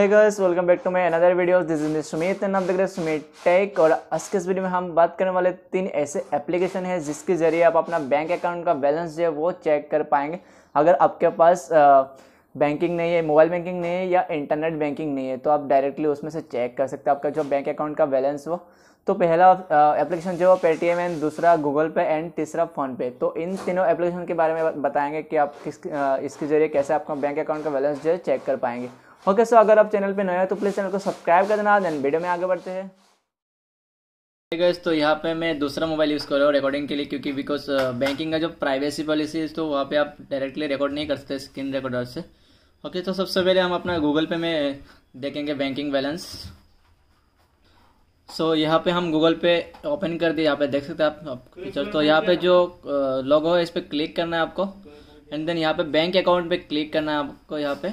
है guys welcome back to my another video this is Sumit नाम देख रहे हैं सुमित टेक और आज के इस वीडियो में हम बात करने वाले तीन ऐसे एप्लीकेशन है जिसके जरिए आप अपना बैंक अकाउंट का बैलेंस जो है वो चेक कर पाएंगे अगर आपके पास बैंकिंग नहीं है मोबाइल बैंकिंग नहीं है या इंटरनेट बैंकिंग नहीं है तो आप डायरेक्टली उसमें से चेक कर सकते हो आपका जो बैंक अकाउंट का बैलेंस वो तो पहला एप्लीकेशन जो है पेटीएम एंड दूसरा गूगल पे एंड तीसरा फ़ोनपे तो इन तीनों एप्लीकेशन के बारे में बताएंगे कि आप किस इसके जरिए कैसे आपका बैंक अकाउंट का बैलेंस जो है चेक कर पाएंगे ओके सो अगर आप चैनल पे नए हो तो प्लीज़ चैनल को सब्सक्राइब कर देना देन वीडियो में आगे बढ़ते हैं गैस तो यहाँ पे मैं दूसरा मोबाइल यूज़ कर रहा हूँ रिकॉर्डिंग के लिए क्योंकि बिकॉज बैंकिंग uh, का जो प्राइवेसी पॉलिसी है तो वहाँ पे आप डायरेक्टली रिकॉर्ड नहीं कर सकते स्क्रीन रिकॉर्डर से ओके तो सबसे पहले हम अपना गूगल पे में देखेंगे बैंकिंग बैलेंस सो यहाँ पे हम गूगल पे ओपन कर दिए यहाँ पे देख सकते हैं आप, आप फीचर तो यहाँ पे जो लोगो uh, है इस पर क्लिक करना है आपको एंड देन यहाँ पे बैंक अकाउंट पे क्लिक करना है आपको यहाँ पे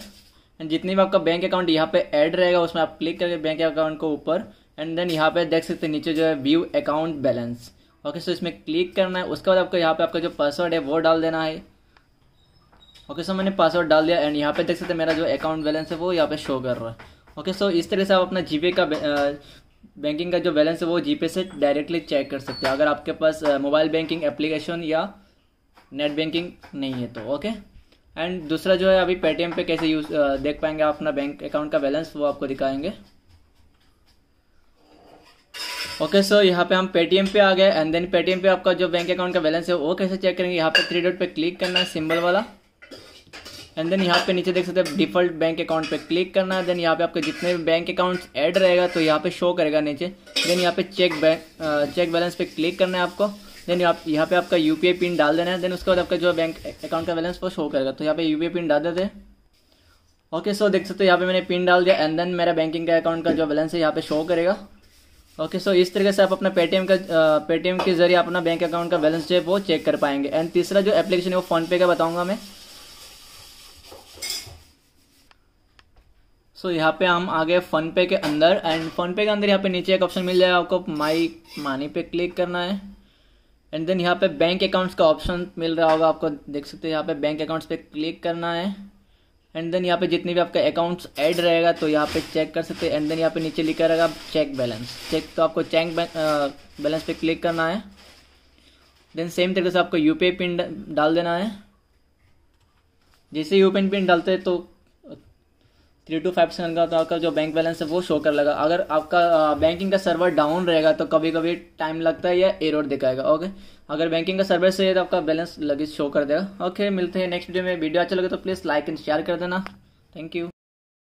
एंड जितनी भी आपका बैंक अकाउंट यहाँ पे ऐड रहेगा उसमें आप क्लिक करके बैंक अकाउंट को ऊपर एंड देन यहाँ पे देख सकते हैं नीचे जो है view account balance okay so इसमें क्लिक करना है उसके बाद आपको यहाँ पे आपका जो पासवर्ड है वो डाल देना है ओके सो मैंने पासवर्ड डाल दिया एंड यहाँ पे देख सकते हैं मेरा जो अकाउंट बैलेंस है वो यहाँ पे शो कर रहा है ओके सो इस तरह से आप अपना जीपे का बैंकिंग uh, का जो बैलेंस है वो जीपे से डायरेक्टली चेक कर सकते हैं अगर आपके पास मोबाइल बैंकिंग एप्लीकेशन या नेट बैंकिंग नहीं है तो ओके एंड दूसरा जो है अभी पेटीएम पे कैसे यूज देख पाएंगे आप अपना बैंक अकाउंट का बैलेंस वो आपको दिखाएंगे ओके सर यहाँ पे हम पेटीएम पे आ गए एंड देन पेटीएम पे आपका जो बैंक अकाउंट का बैलेंस है वो कैसे चेक करेंगे यहाँ पे थ्री डॉट पे क्लिक करना है सिंबल वाला एंड देन यहाँ पे नीचे देख सकते हैं डिफॉल्ट बैंक अकाउंट पे क्लिक करना है देन यहाँ पे आपके जितने भी बैंक अकाउंट ऐड रहेगा तो यहाँ पे शो करेगा नीचे देन यहाँ पे चेक बैंक चेक बैलेंस पे क्लिक करना है आपको देन आप यहाँ पे आपका यू पिन डाल देना है देन उसके बाद आपका जो बैंक अकाउंट का बैलेंस वो शो करेगा तो यहाँ पे यू पिन डाल देते ओके सो देख सकते हो यहाँ पे मैंने पिन डाल दिया एंड देन मेरा बैंकिंग का अकाउंट का जो बैलेंस है यहाँ पे शो करेगा ओके सो इस तरीके से आप अपना पेटीएम का पेटीएम के जरिए अपना बैंक अकाउंट का बैलेंस जो है वो चेक कर पाएंगे एंड तीसरा जो एप्लीकेशन है वो फ़ोनपे का बताऊंगा मैं सो so, यहाँ पे हम आ गए फ़ोनपे के अंदर एंड फ़ोनपे के अंदर यहाँ पे नीचे एक ऑप्शन मिल जाएगा आपको माई मानी पे क्लिक करना है एंड देन यहाँ पे बैंक अकाउंट्स का ऑप्शन मिल रहा होगा आपको देख सकते हैं यहाँ पे बैंक अकाउंट्स पे क्लिक करना है एंड देन यहाँ पे जितने भी आपका अकाउंट्स ऐड रहेगा तो यहाँ पे चेक कर सकते हैं एंड देन यहाँ पे नीचे लिखा रहेगा चेक बैलेंस चेक तो आपको चेक बैलेंस पे क्लिक करना है देन सेम तरीके से आपको यू पिन डाल देना है जैसे यू पिन डालते हैं तो थ्री टू फाइव परसेंट का तो आपका जो बैंक बैलेंस है वो शो कर लगा अगर आपका बैंकिंग का सर्वर डाउन रहेगा तो कभी कभी टाइम लगता है या एरर दिखाएगा ओके अगर बैंकिंग का सर्वर से तो आपका बैलेंस लगे शो कर देगा ओके मिलते हैं नेक्स्ट वीडियो में वीडियो अच्छा लगे तो प्लीज़ लाइक एंड शेयर कर देना थैंक यू